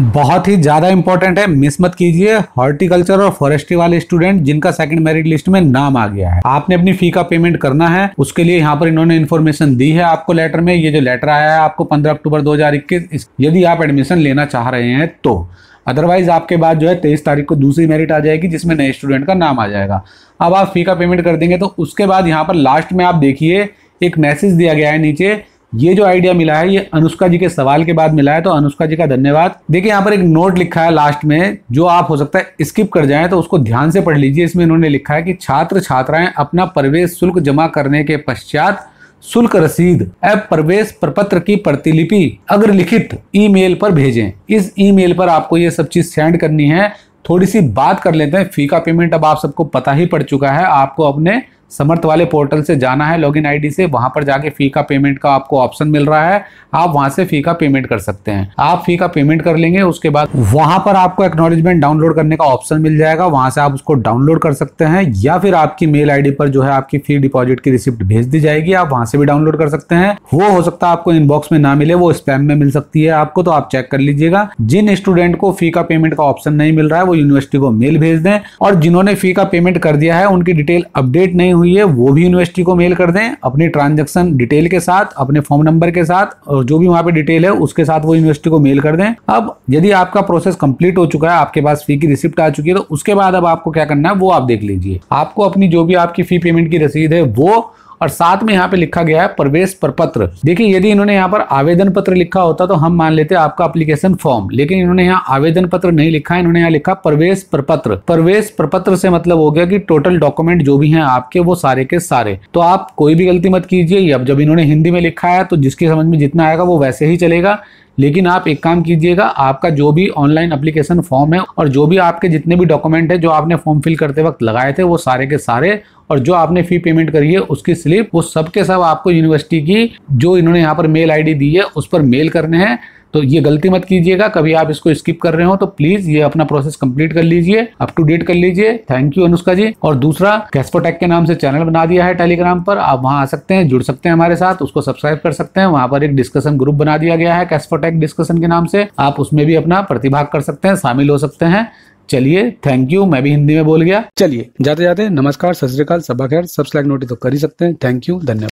बहुत ही ज़्यादा इंपॉर्टेंट है मिस मत कीजिए हॉर्टिकल्चर और फॉरेस्ट्री वाले स्टूडेंट जिनका सेकंड मेरिट लिस्ट में नाम आ गया है आपने अपनी फी का पेमेंट करना है उसके लिए यहाँ पर इन्होंने इन्फॉर्मेशन दी है आपको लेटर में ये जो लेटर आया है आपको 15 अक्टूबर 2021 यदि आप एडमिशन लेना चाह रहे हैं तो अदरवाइज आपके बाद जो है तेईस तारीख को दूसरी मेरिट आ जाएगी जिसमें नए स्टूडेंट का नाम आ जाएगा अब आप फी का पेमेंट कर देंगे तो उसके बाद यहाँ पर लास्ट में आप देखिए एक मैसेज दिया गया है नीचे ये जो आइडिया मिला है ये अनुष्का जी के सवाल के बाद मिला है तो अनुष्का जी का धन्यवाद देखिए यहाँ पर एक नोट लिखा है लास्ट में जो आप हो सकता है स्किप कर जाएं तो उसको ध्यान से पढ़ लीजिए इसमें इन्होंने लिखा है कि छात्र छात्राएं अपना प्रवेश शुल्क जमा करने के पश्चात शुल्क रसीद एप प्रवेश प्रपत्र की प्रतिलिपि अग्र लिखित ईमेल पर भेजें इस ईमेल पर आपको ये सब चीज सेंड करनी है थोड़ी सी बात कर लेते हैं फी का पेमेंट अब आप सबको पता ही पड़ चुका है आपको अपने समर्थ वाले पोर्टल से जाना है लॉगिन आईडी से वहां पर जाके फी का पेमेंट का आपको ऑप्शन मिल रहा है आप वहां से फी का पेमेंट कर सकते हैं आप फी का पेमेंट कर लेंगे उसके बाद वहां पर आपको एक्नोलेजमेंट डाउनलोड करने का ऑप्शन मिल जाएगा वहां से आप उसको डाउनलोड कर सकते हैं या फिर आपकी मेल आईडी पर जो है आपकी फी डिपॉजिट की रिसिप्ट भेज दी जाएगी आप वहां से भी डाउनलोड कर सकते हैं वो हो सकता है आपको इनबॉक्स में ना मिले वो स्पैम में मिल सकती है आपको तो आप चेक कर लीजिएगा जिन स्टूडेंट को फी का पेमेंट का ऑप्शन नहीं मिल रहा है वो यूनिवर्सिटी को मेल भेज दें और जिन्होंने फी का पेमेंट कर दिया है उनकी डिटेल अपडेट नहीं हुई है वो भी यूनिवर्सिटी को मेल कर दें अपनी ट्रांजैक्शन डिटेल के साथ अपने फॉर्म नंबर के साथ और जो भी वहाँ पे डिटेल है उसके साथ वो यूनिवर्सिटी को मेल कर दें अब यदि आपका प्रोसेस कंप्लीट हो चुका है आपके पास फी की रिसिप्ट आ चुकी है तो उसके बाद अब आपको क्या करना है वो आप देख लीजिए आपको अपनी जो भी आपकी फी पेमेंट की रसीद है वो और साथ में यहाँ पे लिखा गया है प्रवेश प्रपत्र देखिए यदि इन्होंने यहाँ पर आवेदन पत्र लिखा होता तो हम मान लेते आपका अप्लीकेशन फॉर्म लेकिन इन्होंने यहाँ आवेदन पत्र नहीं लिखा इन्होंने यहाँ लिखा प्रवेश प्रपत्र प्रवेश प्रपत्र से मतलब हो गया कि टोटल डॉक्यूमेंट जो भी है आपके वो सारे के सारे तो आप कोई भी गलती मत कीजिए अब जब इन्होंने हिंदी में लिखा है तो जिसकी समझ में जितना आएगा वो वैसे ही चलेगा लेकिन आप एक काम कीजिएगा आपका जो भी ऑनलाइन अप्लीकेशन फॉर्म है और जो भी आपके जितने भी डॉक्यूमेंट है जो आपने फॉर्म फिल करते वक्त लगाए थे वो सारे के सारे और जो आपने फी पेमेंट करी है उसकी स्लिप वो सब के सब आपको यूनिवर्सिटी की जो इन्होंने यहाँ पर मेल आईडी दी है उस पर मेल करने हैं तो ये गलती मत कीजिएगा कभी आप इसको स्किप कर रहे हो तो प्लीज ये अपना प्रोसेस कंप्लीट कर लीजिए अप टू डेट कर लीजिए थैंक यू अनुष्का जी और दूसरा कैस्पोटेक के नाम से चैनल बना दिया है टेलीग्राम पर आप वहां आ सकते हैं जुड़ सकते हैं हमारे साथ उसको सब्सक्राइब कर सकते हैं वहां पर एक डिस्कशन ग्रुप बना दिया गया है कैस्पोटेक डिस्कशन के नाम से आप उसमें भी अपना प्रतिभाग कर सकते हैं शामिल हो सकते हैं चलिए थैंक यू मैं भी हिंदी में बोल गया चलिए जाते जाते नमस्कार सत श्रीकाल सभा खैर सब्सक्राइब नोटिस तो कर ही सकते हैं थैंक यू धन्यवाद